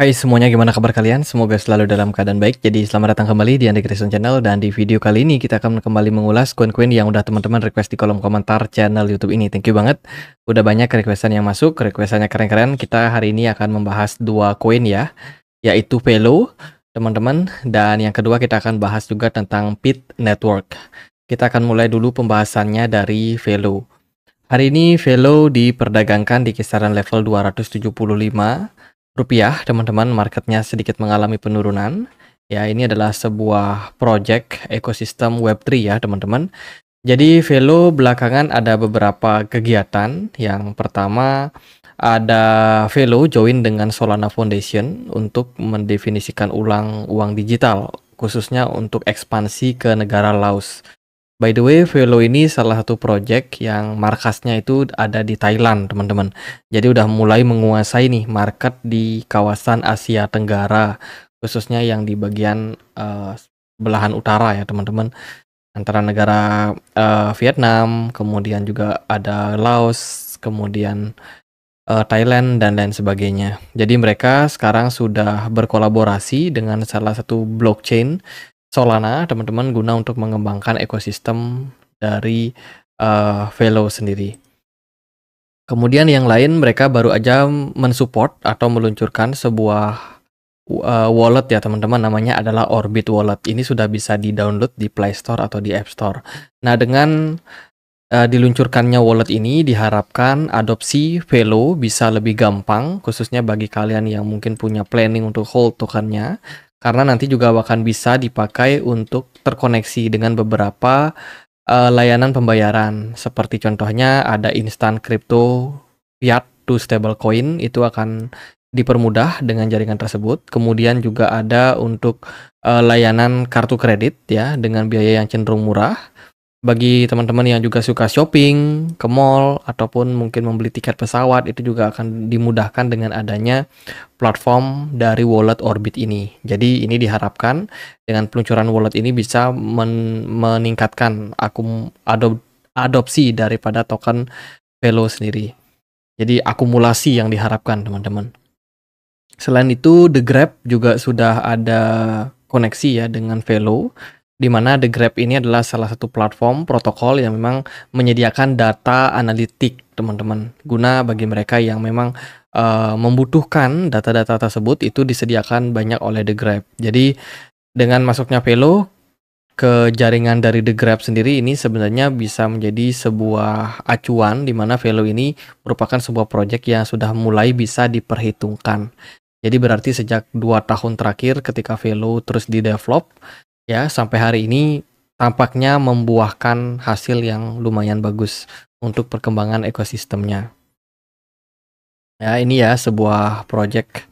Hai semuanya, gimana kabar kalian? Semoga selalu dalam keadaan baik. Jadi selamat datang kembali di Andi Christian Channel dan di video kali ini kita akan kembali mengulas koin-koin yang udah teman-teman request di kolom komentar channel YouTube ini. Thank you banget. Udah banyak requestan yang masuk, requestannya keren-keren. Kita hari ini akan membahas dua koin ya, yaitu Velo, teman-teman, dan yang kedua kita akan bahas juga tentang Pit Network. Kita akan mulai dulu pembahasannya dari Velo. Hari ini Velo diperdagangkan di kisaran level 275 rupiah, teman-teman, marketnya sedikit mengalami penurunan. Ya, ini adalah sebuah project ekosistem Web3 ya, teman-teman. Jadi, Velo belakangan ada beberapa kegiatan. Yang pertama, ada Velo join dengan Solana Foundation untuk mendefinisikan ulang uang digital, khususnya untuk ekspansi ke negara Laos. By the way, Velo ini salah satu project yang markasnya itu ada di Thailand, teman-teman. Jadi udah mulai menguasai nih market di kawasan Asia Tenggara, khususnya yang di bagian uh, belahan utara ya, teman-teman. Antara negara uh, Vietnam, kemudian juga ada Laos, kemudian uh, Thailand dan lain sebagainya. Jadi mereka sekarang sudah berkolaborasi dengan salah satu blockchain Solana, teman-teman guna untuk mengembangkan ekosistem dari uh, Velo sendiri. Kemudian yang lain mereka baru aja mensupport atau meluncurkan sebuah uh, wallet ya teman-teman namanya adalah Orbit Wallet. Ini sudah bisa di-download di Play Store atau di App Store. Nah, dengan uh, diluncurkannya wallet ini diharapkan adopsi Velo bisa lebih gampang khususnya bagi kalian yang mungkin punya planning untuk hold tokennya karena nanti juga akan bisa dipakai untuk terkoneksi dengan beberapa uh, layanan pembayaran seperti contohnya ada instan crypto fiat to stablecoin itu akan dipermudah dengan jaringan tersebut. Kemudian juga ada untuk uh, layanan kartu kredit ya dengan biaya yang cenderung murah. Bagi teman-teman yang juga suka shopping, ke mall, ataupun mungkin membeli tiket pesawat, itu juga akan dimudahkan dengan adanya platform dari wallet Orbit ini. Jadi ini diharapkan dengan peluncuran wallet ini bisa men meningkatkan akum adop adopsi daripada token Velo sendiri. Jadi akumulasi yang diharapkan teman-teman. Selain itu, The Grab juga sudah ada koneksi ya dengan Velo di mana The Grab ini adalah salah satu platform protokol yang memang menyediakan data analitik teman-teman guna bagi mereka yang memang uh, membutuhkan data-data tersebut itu disediakan banyak oleh The Grab. Jadi dengan masuknya Velo ke jaringan dari The Grab sendiri ini sebenarnya bisa menjadi sebuah acuan di mana Velo ini merupakan sebuah proyek yang sudah mulai bisa diperhitungkan. Jadi berarti sejak dua tahun terakhir ketika Velo terus di develop, ya sampai hari ini tampaknya membuahkan hasil yang lumayan bagus untuk perkembangan ekosistemnya. Ya, ini ya sebuah project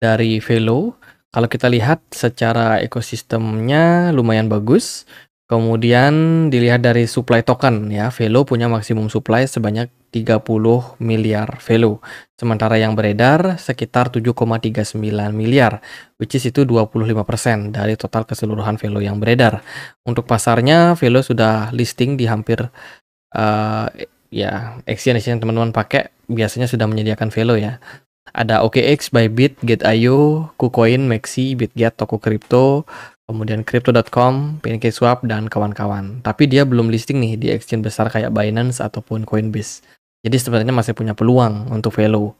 dari Velo. Kalau kita lihat secara ekosistemnya lumayan bagus. Kemudian dilihat dari supply token ya, Velo punya maksimum supply sebanyak 30 miliar value. Sementara yang beredar sekitar 7,39 miliar, which is itu 25% dari total keseluruhan value yang beredar. Untuk pasarnya, value sudah listing di hampir uh, ya exchange yang teman-teman pakai biasanya sudah menyediakan value ya. Ada OKX, Bybit, Gate.io, KuCoin, Maxi, BitGet, Toko Crypto, kemudian crypto.com, PancakeSwap dan kawan-kawan. Tapi dia belum listing nih di exchange besar kayak Binance ataupun Coinbase. Jadi sebenarnya masih punya peluang untuk velo.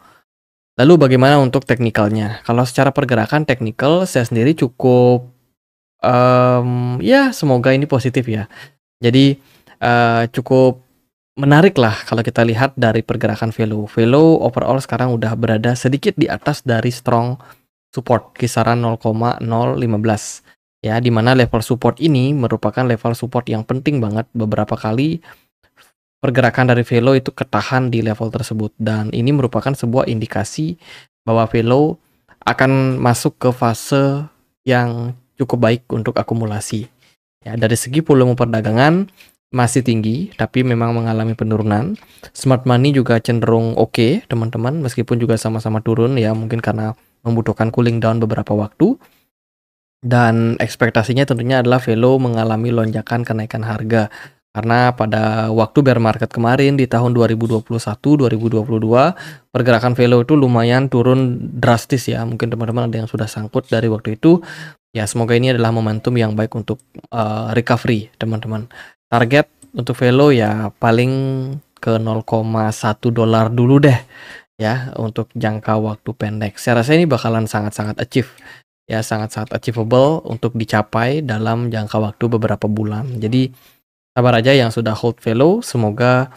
Lalu bagaimana untuk teknikalnya? Kalau secara pergerakan teknikal saya sendiri cukup um, ya semoga ini positif ya. Jadi uh, cukup menarik lah kalau kita lihat dari pergerakan velo. Velo overall sekarang udah berada sedikit di atas dari strong support kisaran 0,015 ya dimana level support ini merupakan level support yang penting banget beberapa kali pergerakan dari velo itu ketahan di level tersebut dan ini merupakan sebuah indikasi bahwa velo akan masuk ke fase yang cukup baik untuk akumulasi. Ya, dari segi volume perdagangan masih tinggi tapi memang mengalami penurunan. Smart money juga cenderung oke, okay, teman-teman, meskipun juga sama-sama turun ya, mungkin karena membutuhkan cooling down beberapa waktu. Dan ekspektasinya tentunya adalah Velo mengalami lonjakan kenaikan harga karena pada waktu bear market kemarin di tahun 2021-2022 pergerakan Velo itu lumayan turun drastis ya. Mungkin teman-teman ada yang sudah sangkut dari waktu itu. Ya semoga ini adalah momentum yang baik untuk uh, recovery teman-teman. Target untuk Velo ya paling ke 0,1 dolar dulu deh ya untuk jangka waktu pendek. Saya rasa ini bakalan sangat-sangat achieve ya sangat-sangat achievable untuk dicapai dalam jangka waktu beberapa bulan. Jadi sabar aja yang sudah hold value semoga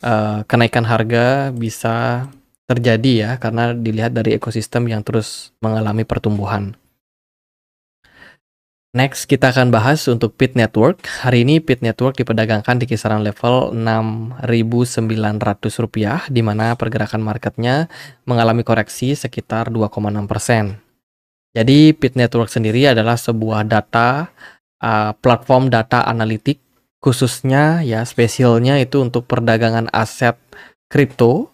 uh, kenaikan harga bisa terjadi ya karena dilihat dari ekosistem yang terus mengalami pertumbuhan. Next kita akan bahas untuk Pit Network. Hari ini Pit Network diperdagangkan di kisaran level 6.900 rupiah di mana pergerakan marketnya mengalami koreksi sekitar 2,6%. Jadi Pit Network sendiri adalah sebuah data uh, platform data analitik khususnya ya spesialnya itu untuk perdagangan aset kripto,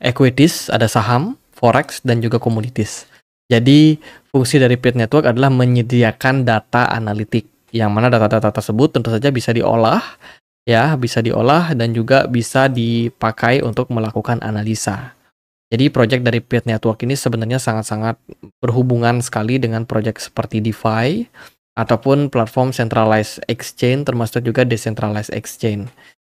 equities, ada saham, forex dan juga komoditis. Jadi fungsi dari pit Network adalah menyediakan data analitik yang mana data-data tersebut tentu saja bisa diolah ya, bisa diolah dan juga bisa dipakai untuk melakukan analisa. Jadi proyek dari pit Network ini sebenarnya sangat-sangat berhubungan sekali dengan proyek seperti DeFi ataupun platform centralized exchange termasuk juga decentralized exchange.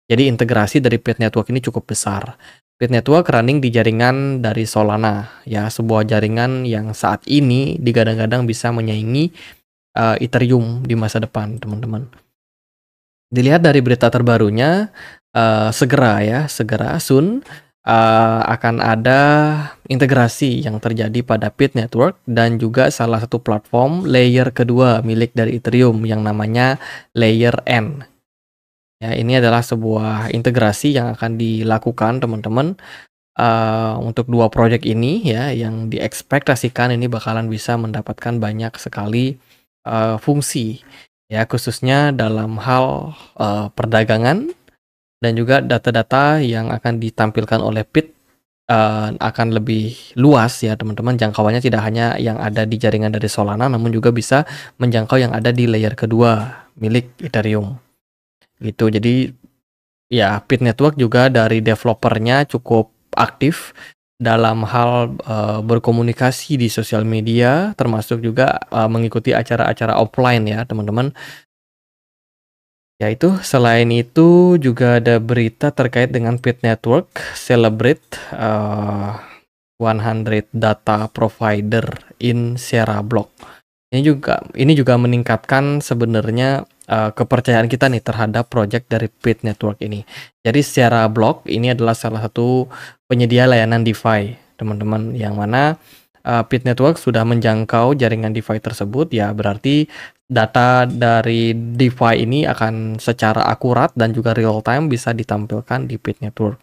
Jadi integrasi dari Pit Network ini cukup besar. Pit Network running di jaringan dari Solana, ya sebuah jaringan yang saat ini digadang-gadang bisa menyaingi uh, Ethereum di masa depan, teman-teman. Dilihat dari berita terbarunya, uh, segera ya, segera soon uh, akan ada integrasi yang terjadi pada Pit Network dan juga salah satu platform layer kedua milik dari Ethereum yang namanya Layer N. Ya, ini adalah sebuah integrasi yang akan dilakukan teman-teman uh, untuk dua proyek ini ya yang diekspektasikan ini bakalan bisa mendapatkan banyak sekali uh, fungsi ya khususnya dalam hal uh, perdagangan dan juga data-data yang akan ditampilkan oleh PIT uh, eh, akan lebih luas ya teman-teman jangkauannya tidak hanya yang ada di jaringan dari Solana namun juga bisa menjangkau yang ada di layer kedua milik Ethereum gitu jadi ya Pit Network juga dari developernya cukup aktif dalam hal uh, berkomunikasi di sosial media termasuk juga uh, mengikuti acara-acara offline ya teman-teman yaitu selain itu juga ada berita terkait dengan Pit Network Celebrate uh, eh, 100 Data Provider in Sierra Block. Ini juga ini juga meningkatkan sebenarnya uh, kepercayaan kita nih terhadap project dari Pit Network ini. Jadi Sierra Block ini adalah salah satu penyedia layanan DeFi, teman-teman yang mana uh, Pit Network sudah menjangkau jaringan DeFi tersebut, ya berarti data dari DeFi ini akan secara akurat dan juga real time bisa ditampilkan di Pit Network.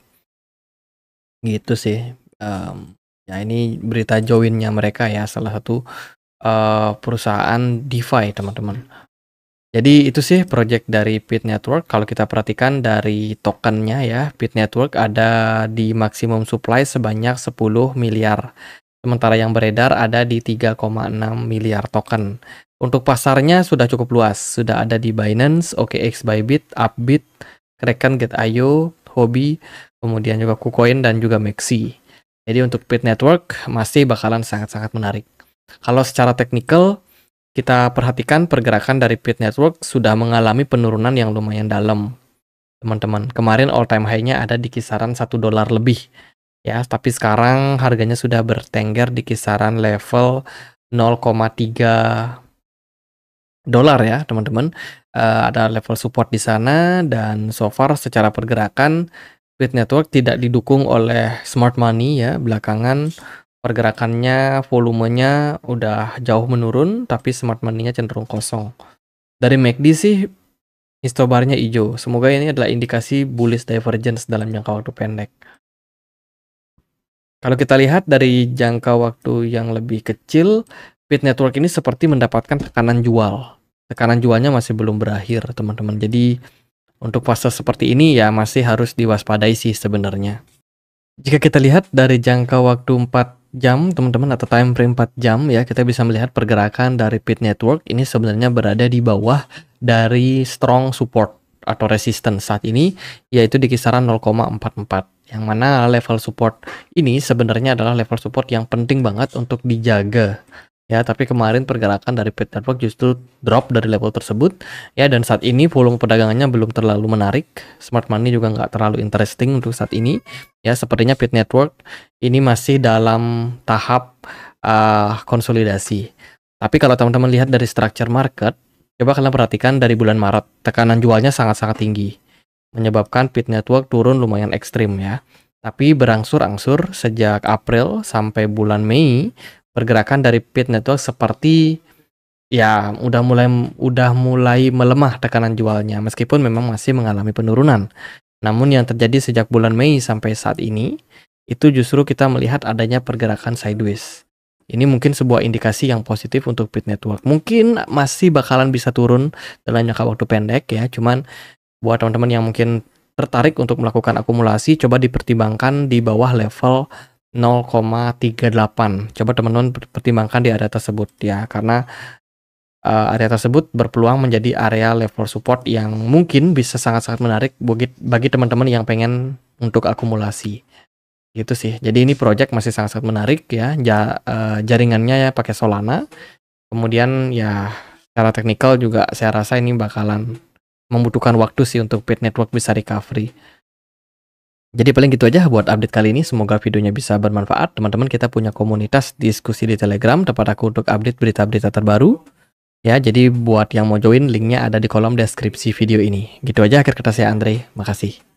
Gitu sih. Um, ya ini berita joinnya mereka ya salah satu uh, perusahaan DeFi teman-teman. Jadi itu sih project dari Pit Network. Kalau kita perhatikan dari tokennya ya, Pit Network ada di maksimum supply sebanyak 10 miliar. Sementara yang beredar ada di 3,6 miliar token. Untuk pasarnya sudah cukup luas, sudah ada di Binance, OKX Bybit, Upbit, Kraken, Get.io, Hobi, kemudian juga KuCoin dan juga Maxi. Jadi untuk Pit Network masih bakalan sangat-sangat menarik. Kalau secara teknikal, kita perhatikan pergerakan dari Pit Network sudah mengalami penurunan yang lumayan dalam. Teman-teman, kemarin all time high-nya ada di kisaran 1 dolar lebih ya tapi sekarang harganya sudah bertengger di kisaran level 0,3 dolar ya teman-teman uh, ada level support di sana dan so far secara pergerakan Bit Network tidak didukung oleh smart money ya belakangan pergerakannya volumenya udah jauh menurun tapi smart money-nya cenderung kosong dari MACD sih histobarnya hijau semoga ini adalah indikasi bullish divergence dalam jangka waktu pendek kalau kita lihat dari jangka waktu yang lebih kecil, Fit Network ini seperti mendapatkan tekanan jual. Tekanan jualnya masih belum berakhir, teman-teman. Jadi untuk fase seperti ini ya masih harus diwaspadai sih sebenarnya. Jika kita lihat dari jangka waktu 4 jam, teman-teman, atau time frame 4 jam ya, kita bisa melihat pergerakan dari Pit Network ini sebenarnya berada di bawah dari strong support atau resistance saat ini, yaitu di kisaran 0,44 yang mana level support ini sebenarnya adalah level support yang penting banget untuk dijaga ya tapi kemarin pergerakan dari Peter Network justru drop dari level tersebut ya dan saat ini volume perdagangannya belum terlalu menarik smart money juga nggak terlalu interesting untuk saat ini ya sepertinya Pit Network ini masih dalam tahap uh, konsolidasi tapi kalau teman-teman lihat dari structure market coba kalian perhatikan dari bulan Maret tekanan jualnya sangat-sangat tinggi menyebabkan pit network turun lumayan ekstrim ya. Tapi berangsur-angsur sejak April sampai bulan Mei, pergerakan dari pit network seperti ya udah mulai udah mulai melemah tekanan jualnya meskipun memang masih mengalami penurunan. Namun yang terjadi sejak bulan Mei sampai saat ini itu justru kita melihat adanya pergerakan sideways. Ini mungkin sebuah indikasi yang positif untuk pit network. Mungkin masih bakalan bisa turun dalam jangka waktu pendek ya, cuman buat teman-teman yang mungkin tertarik untuk melakukan akumulasi, coba dipertimbangkan di bawah level 0,38. Coba teman-teman pertimbangkan di area tersebut ya, karena uh, area tersebut berpeluang menjadi area level support yang mungkin bisa sangat-sangat menarik bagi bagi teman-teman yang pengen untuk akumulasi. Gitu sih. Jadi ini project masih sangat-sangat menarik ya. Ja, uh, jaringannya ya pakai Solana. Kemudian ya secara teknikal juga saya rasa ini bakalan membutuhkan waktu sih untuk paid network bisa recovery. Jadi paling gitu aja buat update kali ini. Semoga videonya bisa bermanfaat. Teman-teman kita punya komunitas diskusi di Telegram tempat aku untuk update berita-berita terbaru. Ya, jadi buat yang mau join linknya ada di kolom deskripsi video ini. Gitu aja akhir kata saya Andre. Makasih.